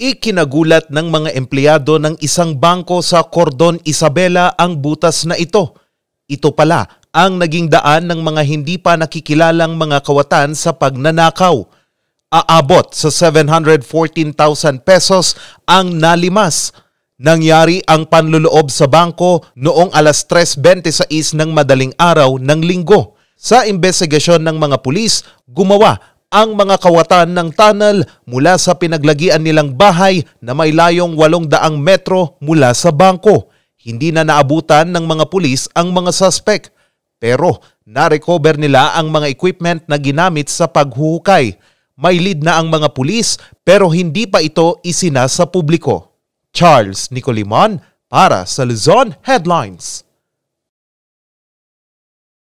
Ikinagulat ng mga empleyado ng isang bangko sa Cordon Isabela ang butas na ito. Ito pala ang naging daan ng mga hindi pa nakikilalang mga kawatan sa pagnanakaw. Aabot sa 714,000 pesos ang nalimas. Nangyari ang panluloob sa bangko noong alas 3.26 ng madaling araw ng linggo. Sa imbestigasyon ng mga pulis, gumawa ang mga kawatan ng tunnel mula sa pinaglagian nilang bahay na may layong 800 metro mula sa bangko. Hindi na naabutan ng mga pulis ang mga suspect pero narecover nila ang mga equipment na ginamit sa paghuhukay. May lead na ang mga pulis pero hindi pa ito isinasa publiko. Charles Nicoliman para sa Luzon Headlines.